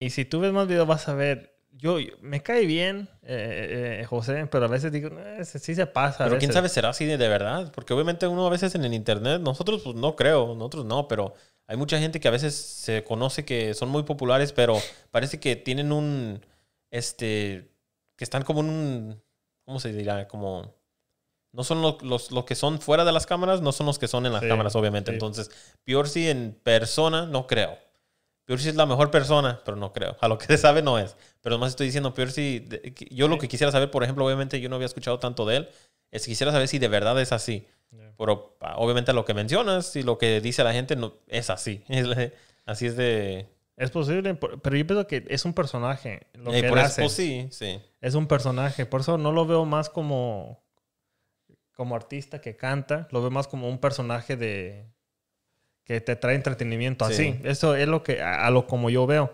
Y si tú ves más videos vas a ver, yo, me cae bien eh, eh, eh, José, pero a veces digo, sí se pasa. Pero quién sabe será así de, verdad, porque obviamente uno a veces en el Internet, nosotros pues, no creo, nosotros no, pero hay mucha gente que a veces se conoce que son muy populares, pero parece que tienen un, este, que están como un, ¿cómo se dirá? Como no son los, que son fuera de las cámaras, no son los que son en las cámaras, obviamente. Entonces, peor si en persona, no creo. Piercy es la mejor persona, pero no creo. A lo que se sabe no es. Pero más estoy diciendo, Piercy, yo lo que quisiera saber, por ejemplo, obviamente yo no había escuchado tanto de él, es quisiera saber si de verdad es así. Pero ah, obviamente lo que mencionas y lo que dice la gente no es así. así es de... Es posible, pero yo pienso que es un personaje. Lo eh, por él pues Sí, sí. Es un personaje. Por eso no lo veo más como, como artista que canta. Lo veo más como un personaje de, que te trae entretenimiento así. Eso es lo que, a, lo como yo veo.